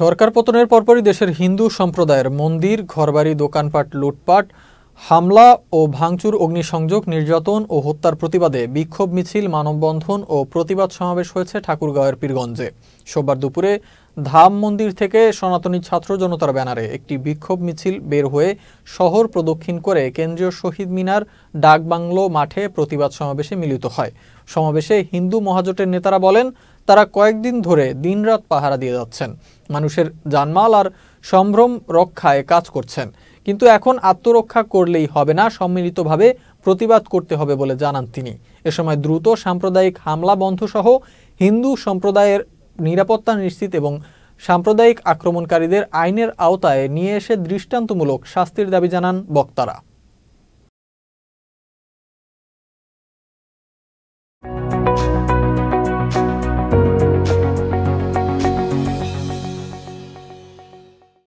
সরকার পতনের পরপরই দেশের হিন্দু সম্প্রদায়ের মন্দির ঘরবাড়ি দোকানপাট লুটপাট হামলা ও ভাঙচুর অগ্নিসংযোগ নির্যাতন ও হত্যার প্রতিবাদে বিক্ষোভ মিছিল মানববন্ধন ও প্রতিবাদ সমাবেশ হয়েছে ঠাকুরগাঁওয়ের পীরগঞ্জে সোমবার দুপুরে ধাম মন্দির থেকে সনাতনী ছাত্র জনতার ব্যানারে একটি বিক্ষোভ মিছিল বের হয়ে শহর প্রদক্ষিণ করে কেন্দ্রীয় শহীদ মিনার ডাকবাংলো মাঠে প্রতিবাদ সমাবেশে মিলিত হয় সমাবেশে হিন্দু মহাজোটের নেতারা বলেন তারা কয়েকদিন ধরে দিনরাত পাহারা দিয়ে যাচ্ছেন মানুষের জানমাল আর সম্ভ্রম রক্ষায় কাজ করছেন কিন্তু এখন আত্মরক্ষা করলেই হবে না সম্মিলিতভাবে প্রতিবাদ করতে হবে বলে জানান তিনি এ সময় দ্রুত সাম্প্রদায়িক হামলা বন্ধসহ হিন্দু সম্প্রদায়ের নিরাপত্তা নিশ্চিত এবং সাম্প্রদায়িক আক্রমণকারীদের আইনের আওতায় নিয়ে এসে দৃষ্টান্তমূলক শাস্তির দাবি জানান বক্তারা